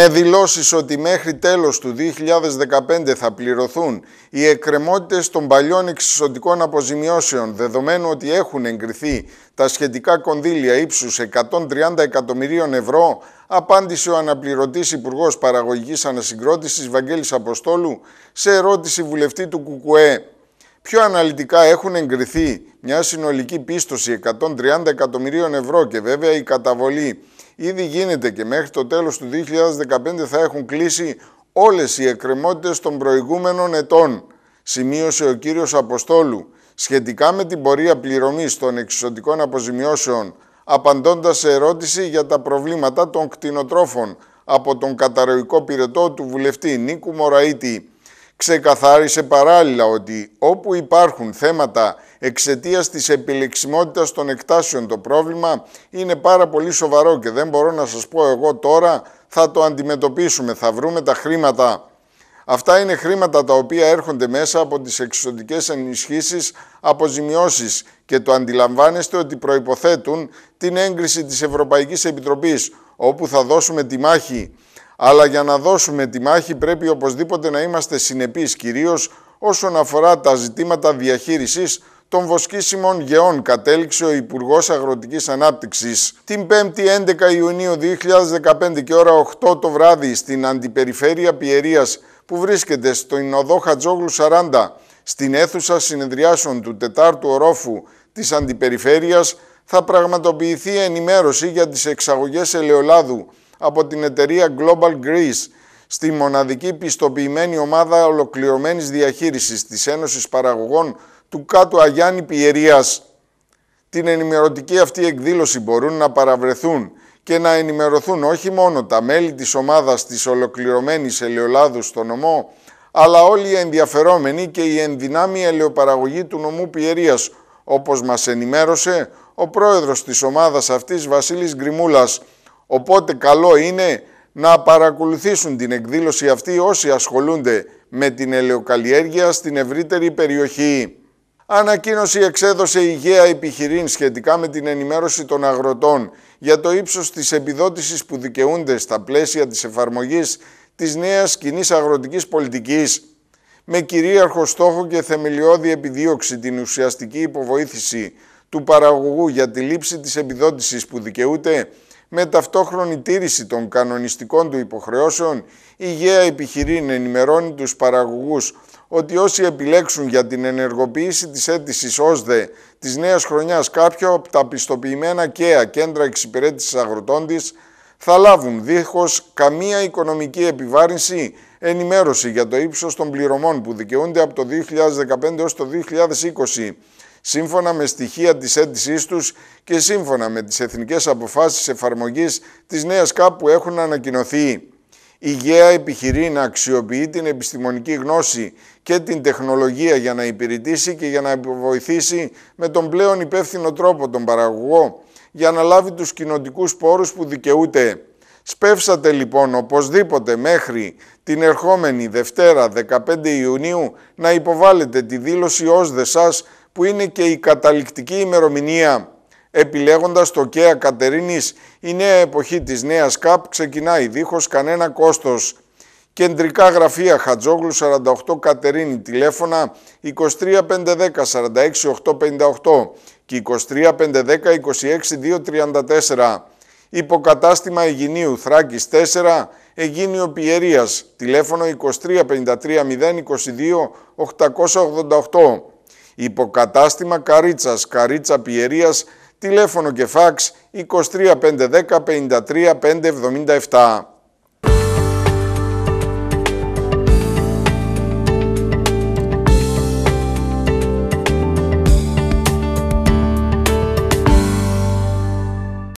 Με δηλώσεις ότι μέχρι τέλος του 2015 θα πληρωθούν οι εκκρεμότητες των παλιών εξισωτικών αποζημιώσεων, δεδομένου ότι έχουν εγκριθεί τα σχετικά κονδύλια ύψους 130 εκατομμυρίων ευρώ, απάντησε ο αναπληρωτής Υπουργός Παραγωγικής Ανασυγκρότησης Βαγγέλης Αποστόλου σε ερώτηση βουλευτή του ΚΚΕ. Πιο αναλυτικά έχουν εγκριθεί μια συνολική πίστοση 130 εκατομμυρίων ευρώ και βέβαια η καταβολή Ήδη γίνεται και μέχρι το τέλος του 2015 θα έχουν κλείσει όλες οι εκκρεμότητες των προηγούμενων ετών, σημείωσε ο κύριος Αποστόλου, σχετικά με την πορεία πληρωμής των εξωτικών αποζημιώσεων, απαντώντας σε ερώτηση για τα προβλήματα των κτηνοτρόφων από τον καταρροϊκό πυρετό του βουλευτή Νίκου Μωραΐτη. Ξεκαθάρισε παράλληλα ότι όπου υπάρχουν θέματα Εξαιτίας της επιλεξιμότητας των εκτάσεων το πρόβλημα είναι πάρα πολύ σοβαρό και δεν μπορώ να σας πω εγώ τώρα θα το αντιμετωπίσουμε, θα βρούμε τα χρήματα. Αυτά είναι χρήματα τα οποία έρχονται μέσα από τις εξωτικές ενισχύσεις, αποζημιώσεις και το αντιλαμβάνεστε ότι προϋποθέτουν την έγκριση της Ευρωπαϊκής Επιτροπής, όπου θα δώσουμε τη μάχη. Αλλά για να δώσουμε τη μάχη πρέπει οπωσδήποτε να είμαστε συνεπείς, κυρίως όσον αφορά τα ζητήματα διαχείρισης των βοσκήσιμων γεών, κατέληξε ο Υπουργός Αγροτικής Ανάπτυξης την 5η 11 Ιουνίου 2015 και ώρα 8 το βράδυ στην Αντιπεριφέρεια Πιερίας που βρίσκεται στο Ινωδό Χατζόγλου 40 στην αίθουσα συνεδριάσεων του 4ου ορόφου της Αντιπεριφέρειας θα πραγματοποιηθεί ενημέρωση για τις εξαγωγές ελαιολάδου από την εταιρεία Global Greece στη μοναδική πιστοποιημένη ομάδα ολοκληρωμένης διαχείρισης της Ένωσης Παραγωγών του κάτω Αγιάννη Πιερίας. Την ενημερωτική αυτή εκδήλωση μπορούν να παραβρεθούν και να ενημερωθούν όχι μόνο τα μέλη της ομάδας της ολοκληρωμένης ελαιολάδου στο νομό, αλλά όλοι οι ενδιαφερόμενοι και η ενδυνάμει ελαιοπαραγωγή του νομού Πιερίας, όπως μας ενημέρωσε ο πρόεδρος της ομάδας αυτής Βασίλης Γκριμούλας. Οπότε καλό είναι να παρακολουθήσουν την εκδήλωση αυτή όσοι ασχολούνται με την ελαιοκαλλιέργεια στην ευρύτερη περιοχή. Ανακοίνωση εξέδωσε η Γέα Επιχειρήν σχετικά με την ενημέρωση των αγροτών για το ύψος της επιδότησης που δικαιούνται στα πλαίσια της εφαρμογής της νέας κοινή αγροτικής πολιτικής με κυρίαρχο στόχο και θεμελιώδη επιδίωξη την ουσιαστική υποβοήθηση του παραγωγού για τη λήψη της επιδότησης που δικαιούται με ταυτόχρονη τήρηση των κανονιστικών του υποχρεώσεων, η ΓΕΑ επιχειρεί να ενημερώνει τους παραγωγούς ότι όσοι επιλέξουν για την ενεργοποίηση της αίτησης ΩΣΔΕ της νέας χρονιάς κάποιο από τα πιστοποιημένα ΚΕΑ κέντρα εξυπηρέτησης αγροτών της, θα λάβουν δίχως καμία οικονομική επιβάρυνση ενημέρωση για το ύψος των πληρωμών που δικαιούνται από το 2015 έως το 2020 σύμφωνα με στοιχεία της έντησής τους και σύμφωνα με τις εθνικές αποφάσεις εφαρμογής της νέας ΚΑΠ που έχουν ανακοινωθεί. Η ΓΕΑ επιχειρεί να αξιοποιεί την επιστημονική γνώση και την τεχνολογία για να υπηρετήσει και για να βοηθήσει με τον πλέον υπεύθυνο τρόπο τον παραγωγό για να λάβει τους κοινοτικούς πόρους που δικαιούται. Σπεύσατε λοιπόν οπωσδήποτε μέχρι την ερχόμενη Δευτέρα 15 Ιουνίου να υποβάλλετε τη δήλωση ως δε σας που είναι και η καταληκτική ημερομηνία επιλέγοντας το ΚΕΑ Κατερίνης, η νέα εποχή της νέας ΚΑΠ ξεκινάει δίχως κανένα κόστος. Κεντρικά γραφεία Χατζόγλου 48 Κατερίνη, τηλέφωνα 2351046858 και 23 Υποκατάστημα Αιγινίου Θράκης 4, Αιγίνιο Πιερίας, τηλέφωνο 2353022888. Υποκατάστημα Καρίτσας, Καρίτσα Πιερίας, τηλέφωνο και φάξ 23510 53577.